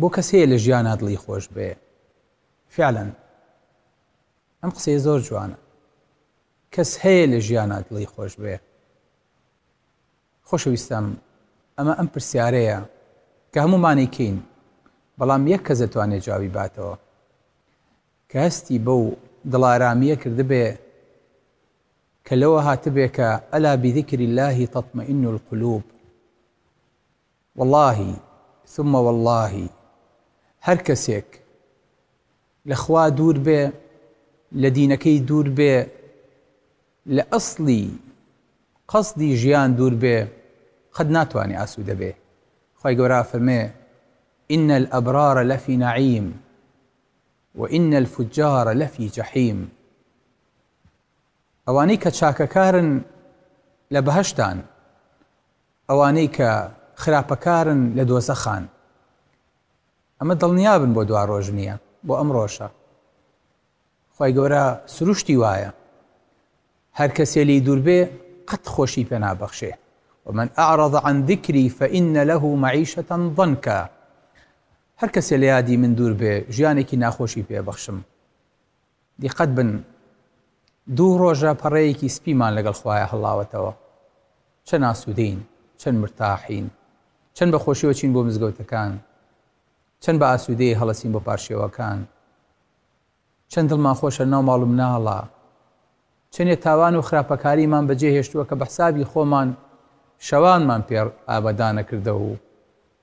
بۆ کەسەیە لە ژیانە دڵی خۆش بێ فعلەن ئەم قسەیە زۆر جوانە کەس هەیە لە ژیانە دڵی خۆش بێ خۆشەویستم ئەمە ئەم پرسیارەیە کە هەمومانێکین بەڵام یەک کەس دەتوانێت جاوی باتەوە کە هەستی بەو دڵارامیە کردبێ کە لەوە هاتبێ کە ئەلا بیدیکری اللهی تەطمئین و القلوب واللهی ثم واللهی هر کەسێک لخوا دوور بێ لە دینەکەی دوور بێ لە ئەسلی قەستی ژیان دوور بێ خەت ناتوانێ ئاسو دەبێ خی گەورا فەرمێ إن الأبرار لفي نعيم وإن الفجار لفي جحيم أوانيك کە چاکەکارن لە بەهشتان لدوسخان ئەمە دڵنیابن بۆ دوا ڕۆژ نییە بۆ ئەم ڕۆژە خی گەورە سروشتی وایە هەر کەسێلی دووربێ قەت خۆشی پێنابەخشێ ومن ئاڕض عن ذكري فإن له معيشة ضنكا هەر کەسێ لە یادی من دوور بێ ژیانێکی ناخۆشی پێبەخشم دیقەت بن دوو ڕۆژە پەڕەیەکی سپیمان لەگەڵ خخوایە هەڵاوەتەوە چەند ناسوودین چەند مرتاحین چەند بە خۆشیوە چین بۆ مزگەوتەکان چەند بە ئاسوودەیە هەڵەسیم بۆ پارشێوەکان چەند دڵمان خۆشە ناو ماڵم ناڵا چنێ تاوان و خراپەکاریمان بەجێ هێشتووە کە بە حسابی خۆمان شەوانمان پێ ئابدانە کردە و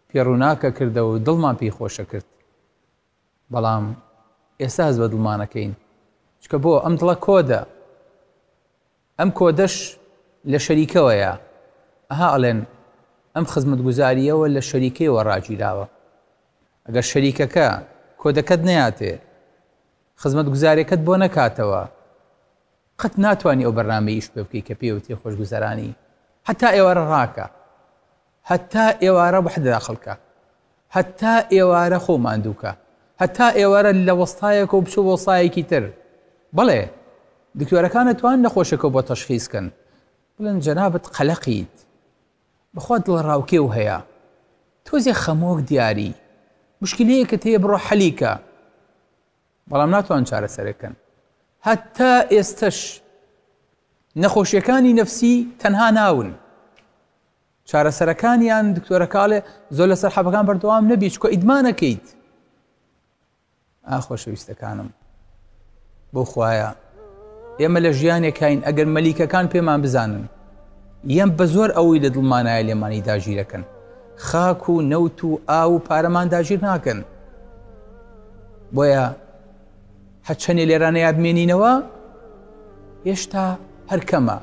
پێڕووناکە کردە و دڵمان پێی خۆشە کرد بەڵام ئێستا هەز بە دڵمانەکەین چکە بۆ ئەم دڵە کۆدە ئەم کۆدەش لە شەریکەوەیە ئەها ئەڵێن ئەم خزمەت گوزاریەوە لە شەریکەی وەڕاگیراوە ئەگەر شەریکەکە کۆدەکەت نەیاتێ خزمەت گوزارێکت بۆ نەکاتەوە قەت ناتوانانی ئەو بەرنامە ئیش پێ بکەی کە پێوتی خۆشگوزارانی هەتا ئێوارە ڕاکە هەتا ئێوارە بەحدا خەڵکە هەتا ئێوارە خۆ مادووکە هەتا ئێوارە لە وەستایەک و بچوو وەسایەکی تر بڵێ دکتۆرەکانە توان نەخۆشەکە بۆ تەشخیسکن بڵن جەنابەت قەلەقیت بخوا دڵ ڕاوکێ و هەیە تۆزی خەمۆک دیاری مشکلەیە کە تەیە بڕۆ حەلیکە بەڵام ناتوان چارەسەرەکەن هەتا ئێستش نەخۆشیەکانی نفسی تەنها ناون چارەسەرەکانیان دکتۆرەکاڵێ زۆر لە سەر حەبەکان بەردەوام نەبی چکۆ ئیدمانەکەیت ئاخۆشەویستەکانم بۆ خویە ئێمە لە ژیانێکین ئەگەر مەلیکەکان پێمان بزانن یەم بە زۆر ئەوەی لە دڵمانایە لێمانی داژیرەکەن خاک و نەوت و ئا و پارەمانداژیر ناکەن بۆیە هەچەنێ لێرانەیە بمێنینەوە هێشتا هەرکەمە